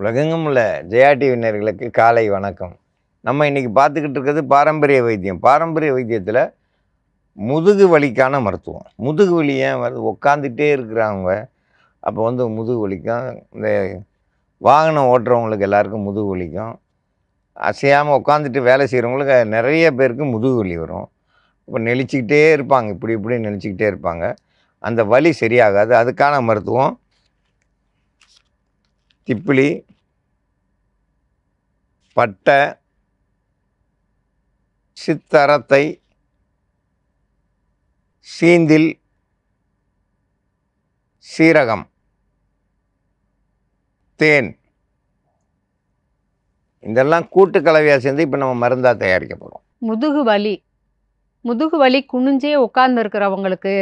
உலகெங்கும் உள்ள ஜெயா டிவினர்களுக்கு காலை வணக்கம் நம்ம இன்றைக்கி பார்த்துக்கிட்டு இருக்கிறது பாரம்பரிய வைத்தியம் பாரம்பரிய வைத்தியத்தில் முதுகு வலிக்கான மருத்துவம் முதுகு வலி ஏன் வருது உட்காந்துட்டே இருக்கிறாங்க அப்போ வந்து முதுகு வலிக்கும் இந்த வாகனம் ஓட்டுறவங்களுக்கு எல்லாருக்கும் முதுகு வலிக்கும் அசையாமல் உட்காந்துட்டு வேலை செய்கிறவங்களுக்கு நிறைய பேருக்கு முதுகு வலி வரும் இப்போ நெளிச்சிக்கிட்டே இருப்பாங்க இப்படி இப்படி நெளிச்சிக்கிட்டே இருப்பாங்க அந்த வலி சரியாகாது அதுக்கான மருத்துவம் திப்பிலி பட்டை சித்தரத்தை சீந்தில் சீரகம் தேன் இதெல்லாம் கூட்டு கலவையாக சேர்ந்து இப்போ நம்ம மருந்தாக தயாரிக்க போகிறோம் முதுகு வலி முதுகு வலி குனிஞ்சே உட்கார்ந்துருக்கிறவங்களுக்கு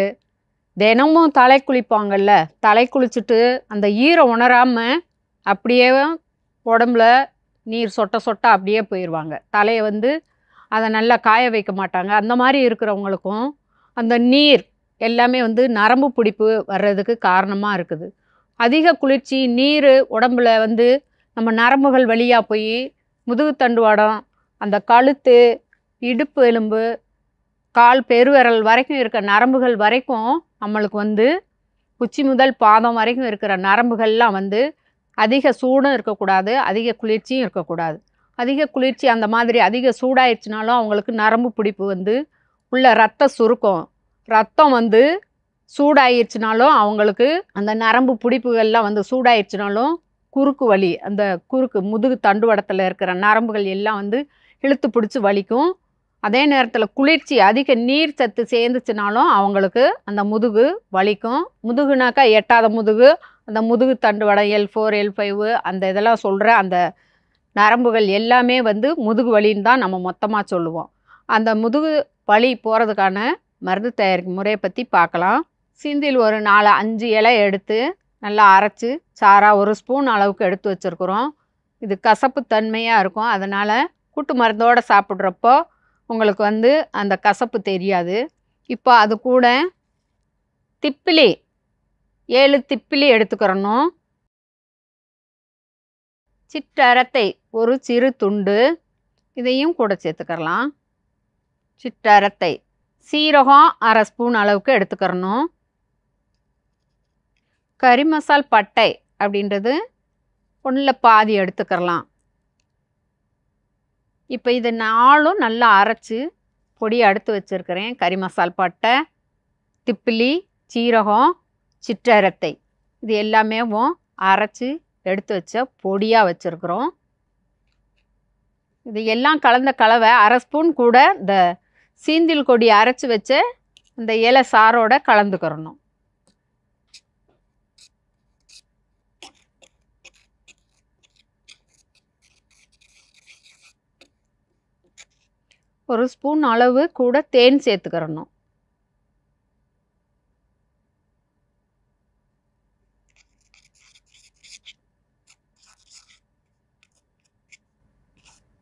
தினமும் தலை குளிப்பாங்கள்ல தலை குளிச்சுட்டு அந்த ஈரம் உணராமல் அப்படியே உடம்புல நீர் சொட்ட சொட்ட அப்படியே போயிடுவாங்க தலையை வந்து அதை நல்லா காய வைக்க மாட்டாங்க அந்த மாதிரி இருக்கிறவங்களுக்கும் அந்த நீர் எல்லாமே வந்து நரம்பு பிடிப்பு வர்றதுக்கு காரணமாக இருக்குது அதிக குளிர்ச்சி நீர் உடம்புல வந்து நம்ம நரம்புகள் வழியாக போய் முதுகு தண்டுவாடம் அந்த கழுத்து இடுப்பு எலும்பு கால் பெருவிரல் வரைக்கும் இருக்க நரம்புகள் வரைக்கும் நம்மளுக்கு வந்து உச்சி முதல் பாதம் வரைக்கும் இருக்கிற நரம்புகள்லாம் வந்து அதிக சூடும் இருக்கக்கூடாது அதிக குளிர்ச்சியும் இருக்கக்கூடாது அதிக குளிர்ச்சி அந்த மாதிரி அதிக சூடாயிடுச்சுனாலும் அவங்களுக்கு நரம்பு பிடிப்பு வந்து உள்ள ரத்த சுருக்கம் ரத்தம் வந்து சூடாயிடுச்சுனாலும் அவங்களுக்கு அந்த நரம்பு பிடிப்புகள்லாம் வந்து சூடாயிடுச்சுனாலும் குறுக்கு வலி அந்த குறுக்கு முதுகு தண்டுவடத்தில் இருக்கிற நரம்புகள் எல்லாம் வந்து இழுத்து பிடிச்சி வலிக்கும் அதே நேரத்தில் குளிர்ச்சி அதிக நீர் சத்து சேர்ந்துச்சுனாலும் அவங்களுக்கு அந்த முதுகு வலிக்கும் முதுகுனாக்கா எட்டாத முதுகு அந்த முதுகு தண்டு வடம் எல் ஃபோர் எல் ஃபைவு அந்த இதெல்லாம் சொல்கிற அந்த நரம்புகள் எல்லாமே வந்து முதுகு வலின்னு தான் நம்ம மொத்தமாக சொல்லுவோம் அந்த முதுகு வலி போகிறதுக்கான மருந்து தயாரிக்கும் முறையை பற்றி பார்க்கலாம் சிந்தில் ஒரு நாலு அஞ்சு இலை எடுத்து நல்லா அரைச்சி சாராக ஒரு ஸ்பூன் அளவுக்கு எடுத்து வச்சுருக்குறோம் இது கசப்பு தன்மையாக இருக்கும் அதனால் கூட்டு மருந்தோடு சாப்பிட்றப்போ உங்களுக்கு வந்து அந்த கசப்பு தெரியாது இப்போ அது கூட திப்பிலி ஏழு திப்பிலி எடுத்துக்கிறணும் சிற்றரத்தை ஒரு சிறு துண்டு இதையும் கூட சேர்த்துக்கிறலாம் சிற்றரத்தை சீரகம் அரை ஸ்பூன் அளவுக்கு எடுத்துக்கிறணும் கறி மசால் பட்டை அப்படின்றது ஒன்றில் பாதி எடுத்துக்கிறலாம் இப்போ இதை நாளும் நல்லா அரைச்சி பொடி அடுத்து வச்சுருக்கிறேன் கறி மசால் பட்டை திப்பிலி சீரகம் சிற்றரத்தை இது எல்லாமேவும் அரைச்சி எடுத்து வச்ச பொடியாக வச்சுருக்குறோம் இது எல்லாம் கலந்த கலவை அரை ஸ்பூன் கூட இந்த சீந்தில் கொடி அரைச்சி வச்ச இந்த இலை சாரோட கலந்துக்கிறணும் ஒரு ஸ்பூன் அளவு கூட தேன் சேர்த்துக்கிறணும்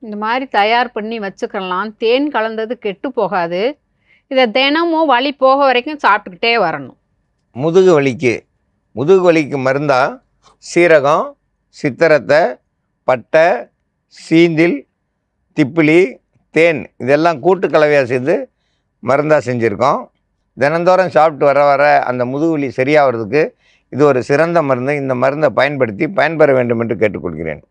இந்த மாதிரி தயார் பண்ணி வச்சுக்கலாம் தேன் கலந்தது கெட்டு போகாது இதை தினமும் வலி போக வரைக்கும் சாப்பிட்டுக்கிட்டே வரணும் முதுகு வலிக்கு முதுகு வலிக்கு மருந்தா சீரகம் சித்திரத்தை பட்டை சீந்தில் திப்பிலி தேன் இதெல்லாம் கூட்டு கலவையாக செய்து மருந்தாக செஞ்சுருக்கோம் தினந்தோறும் சாப்பிட்டு வர வர அந்த முதுகுலி சரியாகிறதுக்கு இது ஒரு சிறந்த மருந்து இந்த மருந்தை பயன்படுத்தி பயன்பெற வேண்டும் என்று கேட்டுக்கொள்கிறேன்